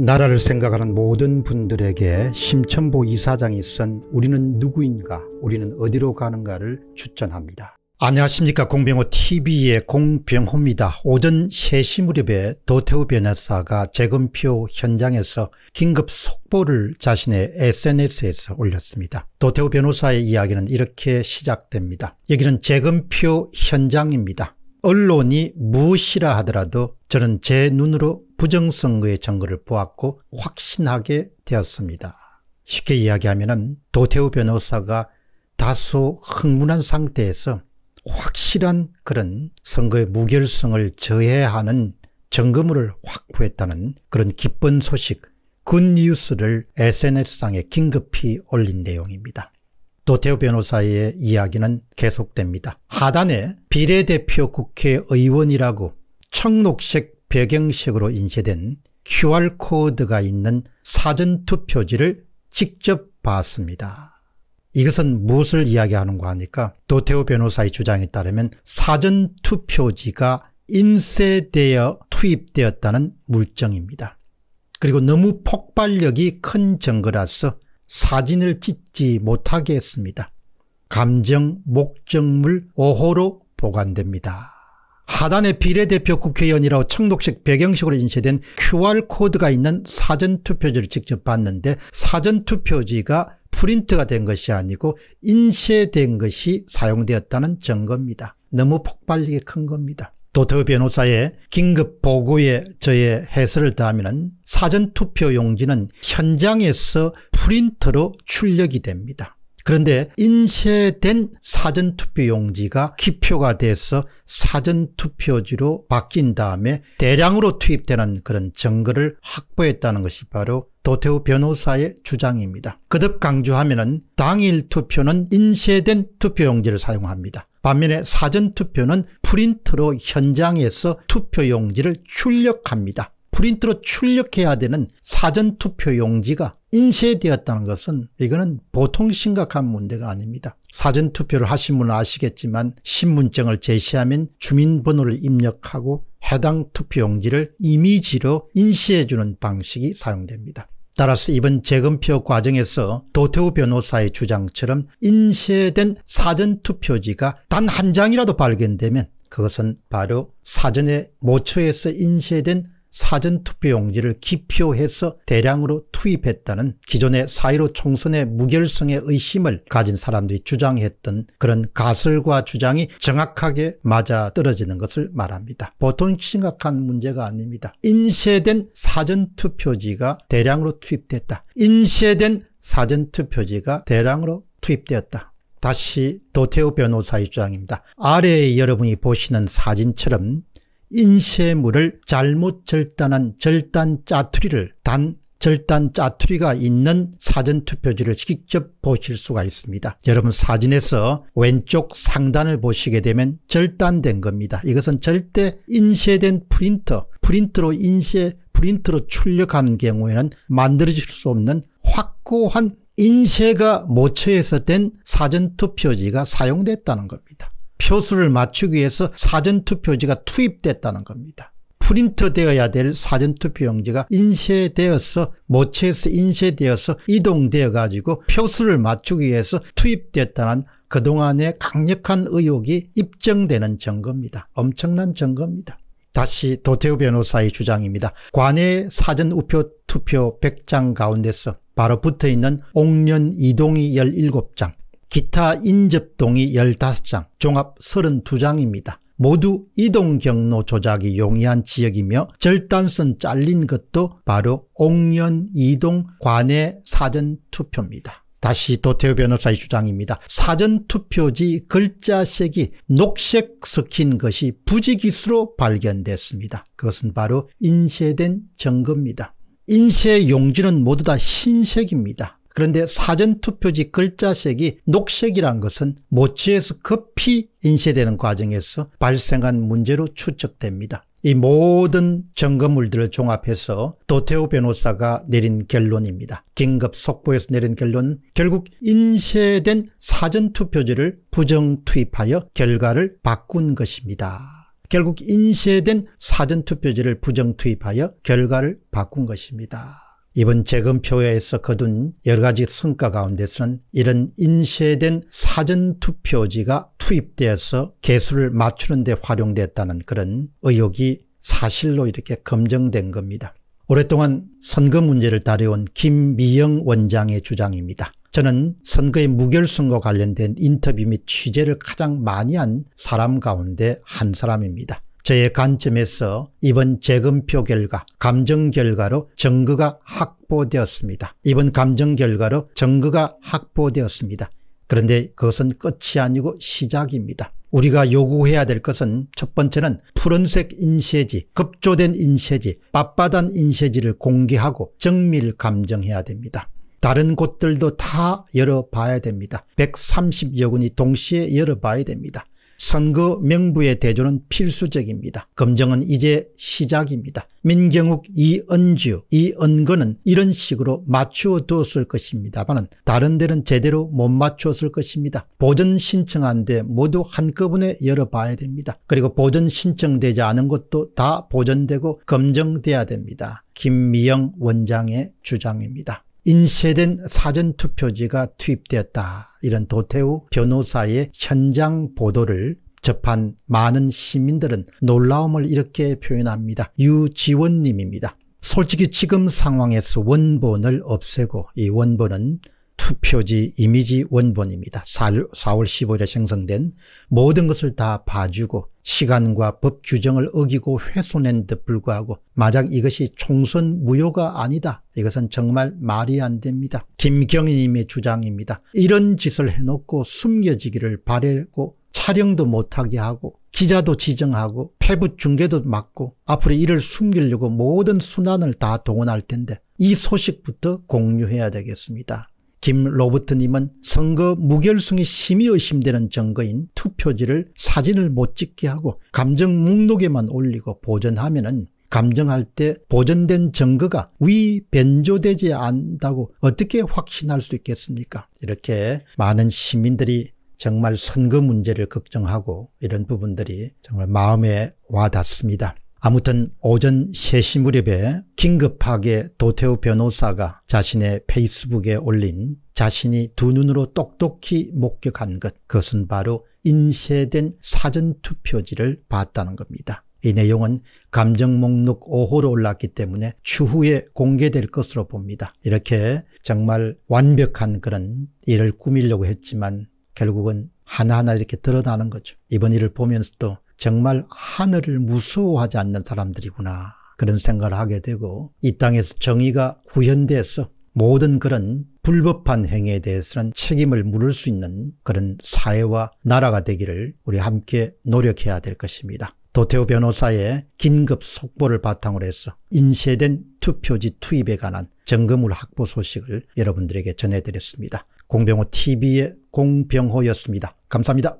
나라를 생각하는 모든 분들에게 심천보 이사장이 쓴 우리는 누구인가 우리는 어디로 가는가를 추천합니다. 안녕하십니까 공병호TV의 공병호입니다. 오전 3시 무렵에 도태우 변호사가 재검표 현장에서 긴급 속보를 자신의 SNS에서 올렸습니다. 도태우 변호사의 이야기는 이렇게 시작됩니다. 여기는 재검표 현장입니다. 언론이 무엇이라 하더라도 저는 제 눈으로 부정선거의 증거를 보았고 확신하게 되었습니다. 쉽게 이야기하면 도태우 변호사가 다소 흥분한 상태에서 확실한 그런 선거의 무결성을 저해하는 점검을 확보했다는 그런 기쁜 소식 굿뉴스를 SNS상에 긴급히 올린 내용입니다. 도태우 변호사의 이야기는 계속됩니다. 하단에 비례대표 국회의원이라고 청록색 배경색으로 인쇄된 QR코드가 있는 사전투표지를 직접 봤습니다. 이것은 무엇을 이야기하는가 하니까 도태호 변호사의 주장에 따르면 사전투표지가 인쇄되어 투입되었다는 물증입니다. 그리고 너무 폭발력이 큰 증거라서 사진을 찍지 못하게 했습니다. 감정 목적물 5호로 보관됩니다. 하단에 비례대표 국회의원이라고 청록식 배경식으로 인쇄된 QR코드가 있는 사전투표지를 직접 봤는데 사전투표지가 프린트가 된 것이 아니고 인쇄된 것이 사용되었다는 증거입니다. 너무 폭발력이 큰 겁니다. 도터 변호사의 긴급 보고에 저의 해설을 더하면 사전투표 용지는 현장에서 프린터로 출력이 됩니다. 그런데 인쇄된 사전투표용지가 기표가 돼서 사전투표지로 바뀐 다음에 대량으로 투입되는 그런 증거를 확보했다는 것이 바로 도태우 변호사의 주장입니다. 거듭 강조하면 당일 투표는 인쇄된 투표용지를 사용합니다. 반면에 사전투표는 프린트로 현장에서 투표용지를 출력합니다. 프린트로 출력해야 되는 사전투표용지가 인쇄되었다는 것은 이거는 보통 심각한 문제가 아닙니다. 사전투표를 하신 분은 아시겠지만 신분증을 제시하면 주민번호를 입력하고 해당 투표용지를 이미지로 인쇄해주는 방식이 사용됩니다. 따라서 이번 재검표 과정에서 도태우 변호사의 주장처럼 인쇄된 사전투표지가 단 한 장이라도 발견되면 그것은 바로 사전에 모처에서 인쇄된 사전투표용지를 기표해서 대량으로 투입했다는 기존의 사1로 총선의 무결성의 의심을 가진 사람들이 주장했던 그런 가설과 주장이 정확하게 맞아떨어지는 것을 말합니다. 보통 심각한 문제가 아닙니다. 인쇄된 사전투표지가 대량으로 투입됐다. 인쇄된 사전투표지가 대량으로 투입되었다. 다시 도태우 변호사의 주장입니다. 아래에 여러분이 보시는 사진처럼 인쇄물을 잘못 절단한 절단 짜투리를 단 절단 짜투리가 있는 사전투표지를 직접 보실 수가 있습니다. 여러분 사진에서 왼쪽 상단을 보시게 되면 절단된 겁니다. 이것은 절대 인쇄된 프린터, 프린트로 인쇄, 프린트로 출력하는 경우에는 만들어질 수 없는 확고한 인쇄가 모처에서 된 사전투표지가 사용됐다는 겁니다. 표수를 맞추기 위해서 사전투표지가 투입됐다는 겁니다. 프린트되어야 될 사전투표용지가 인쇄되어서 모체에서 인쇄되어서 이동되어 가지고 표수를 맞추기 위해서 투입됐다는 그동안의 강력한 의혹이 입증되는 증거입니다. 엄청난 증거입니다. 다시 도태우 변호사의 주장입니다. 관외 사전 우표 투표 100장 가운데서 바로 붙어있는 옥년 이동이 17장, 기타 인접동이 15장, 종합 32장입니다. 모두 이동 경로 조작이 용이한 지역이며 절단선 잘린 것도 바로 옥년 이동 관내 사전투표입니다. 다시 도태우 변호사의 주장입니다. 사전투표지 글자색이 녹색 섞인 것이 부지기수로 발견됐습니다. 그것은 바로 인쇄된 증거입니다. 인쇄 용지는 모두 다 흰색입니다. 그런데 사전투표지 글자색이 녹색이란 것은 모치에서 급히 인쇄되는 과정에서 발생한 문제로 추측됩니다. 이 모든 점검물들을 종합해서 도태우 변호사가 내린 결론입니다. 긴급 속보에서 내린 결론은 결국 인쇄된 사전투표지를 부정 투입하여 결과를 바꾼 것입니다. 결국 인쇄된 사전투표지를 부정 투입하여 결과를 바꾼 것입니다. 이번 재검표에서 거둔 여러 가지 성과 가운데서는 이런 인쇄된 사전투표지가 투입되어서 개수를 맞추는 데 활용됐다는 그런 의혹이 사실로 이렇게 검증된 겁니다. 오랫동안 선거 문제를 다려온 김미영 원장의 주장입니다. 저는 선거의 무결성과 관련된 인터뷰 및 취재를 가장 많이 한 사람 가운데 한 사람입니다. 저의 관점에서 이번 재검표 결과 감정 결과로 증거가 확보되었습니다. 이번 감정 결과로 증거가 확보되었습니다. 그런데 그것은 끝이 아니고 시작입니다. 우리가 요구해야 될 것은 첫 번째는 푸른색 인쇄지, 급조된 인쇄지, 빳빳한 인쇄지를 공개하고 정밀 감정해야 됩니다. 다른 곳들도 다 열어봐야 됩니다. 130여 군이 동시에 열어봐야 됩니다. 선거 명부의 대조는 필수적입니다. 검증은 이제 시작입니다. 민경욱, 이은주, 이은근은 이런 식으로 맞추어 두었을 것입니다만 다른 데는 제대로 못 맞추었을 것입니다. 보전 신청한 데 모두 한꺼번에 열어봐야 됩니다. 그리고 보전 신청되지 않은 것도 다 보전되고 검증돼야 됩니다. 김미영 원장의 주장입니다. 인쇄된 사전투표지가 투입되었다. 이런 도태우 변호사의 현장 보도를 접한 많은 시민들은 놀라움을 이렇게 표현합니다. 유지원님입니다. 솔직히 지금 상황에서 원본을 없애고 이 원본은 투표지 이미지 원본입니다. 4월 15일에 생성된 모든 것을 다 봐주고 시간과 법 규정을 어기고 훼손한 데 불구하고 마작 이것이 총선 무효가 아니다. 이것은 정말 말이 안 됩니다. 김경희님의 주장입니다. 이런 짓을 해놓고 숨겨지기를 바래고 촬영도 못하게 하고 기자도 지정하고 폐부 중계도 막고 앞으로 이를 숨기려고 모든 순환을다 동원할 텐데 이 소식부터 공유해야 되겠습니다. 김 로버트님은 선거 무결승이 심히 의심되는 증거인 투표지를 사진을 못 찍게 하고 감정 목록에만 올리고 보존하면 은 감정할 때 보존된 증거가 위 변조되지 않다고 어떻게 확신할 수 있겠습니까? 이렇게 많은 시민들이 정말 선거 문제를 걱정하고 이런 부분들이 정말 마음에 와닿습니다. 아무튼 오전 3시 무렵에 긴급하게 도태우 변호사가 자신의 페이스북에 올린 자신이 두 눈으로 똑똑히 목격한 것 그것은 바로 인쇄된 사전투표지를 봤다는 겁니다. 이 내용은 감정 목록 5호로 올랐기 때문에 추후에 공개될 것으로 봅니다. 이렇게 정말 완벽한 그런 일을 꾸미려고 했지만 결국은 하나하나 이렇게 드러나는 거죠. 이번 일을 보면서도 정말 하늘을 무서워하지 않는 사람들이구나 그런 생각을 하게 되고 이 땅에서 정의가 구현돼서 모든 그런 불법한 행위에 대해서는 책임을 물을 수 있는 그런 사회와 나라가 되기를 우리 함께 노력해야 될 것입니다. 도태호 변호사의 긴급 속보를 바탕으로 해서 인쇄된 투표지 투입에 관한 점검물 확보 소식을 여러분들에게 전해드렸습니다. 공병호 TV의 공병호였습니다. 감사합니다.